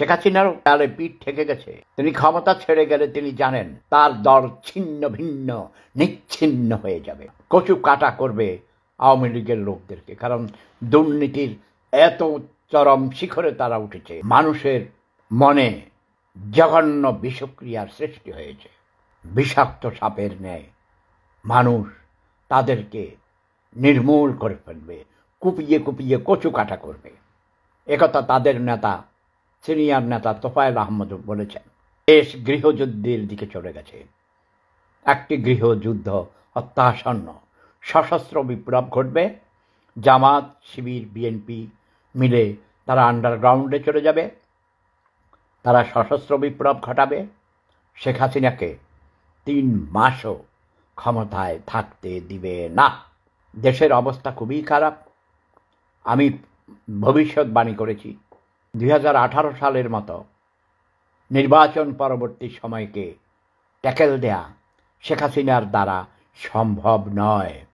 শেখ হাসিনার কালে পিঠ ঠেকে গেছে তিনি ক্ষমতা ছেড়ে গেলে তিনি জানেন তার দল ছিন্ন ভিন্ন নিচ্ছিন্ন হয়ে যাবে কচু কাটা করবে আওয়ামী লীগের লোকদেরকে কারণ দুর্নীতির এত চরম শিখরে তারা উঠেছে মানুষের মনে জঘন্য বিষক্রিয়ার সৃষ্টি হয়েছে বিষাক্ত সাপের ন্যায় মানুষ তাদেরকে নির্মূল করে ফেলবে কুপিয়ে কুপিয়ে কচু কাটা করবে একথা তাদের নেতা সিনিয়র নেতা তোফায়েল আহমদ বলেছেন দেশ গৃহযুদ্ধের দিকে চলে গেছে একটি গৃহযুদ্ধ অত্যাসন্ন সশস্ত্র বিপ্লব ঘটবে জামাত শিবির বিএনপি মিলে তারা আন্ডারগ্রাউন্ডে চলে যাবে তারা সশস্ত্র বিপ্লব ঘটাবে শেখ হাসিনাকে তিন মাসও ক্ষমতায় থাকতে দিবে না দেশের অবস্থা খুবই খারাপ আমি ভবিষ্যৎবাণী করেছি দুই সালের মতো নির্বাচন পরবর্তী সময়কে ট্যাকেল দেয়া শেখ হাসিনার দ্বারা সম্ভব নয়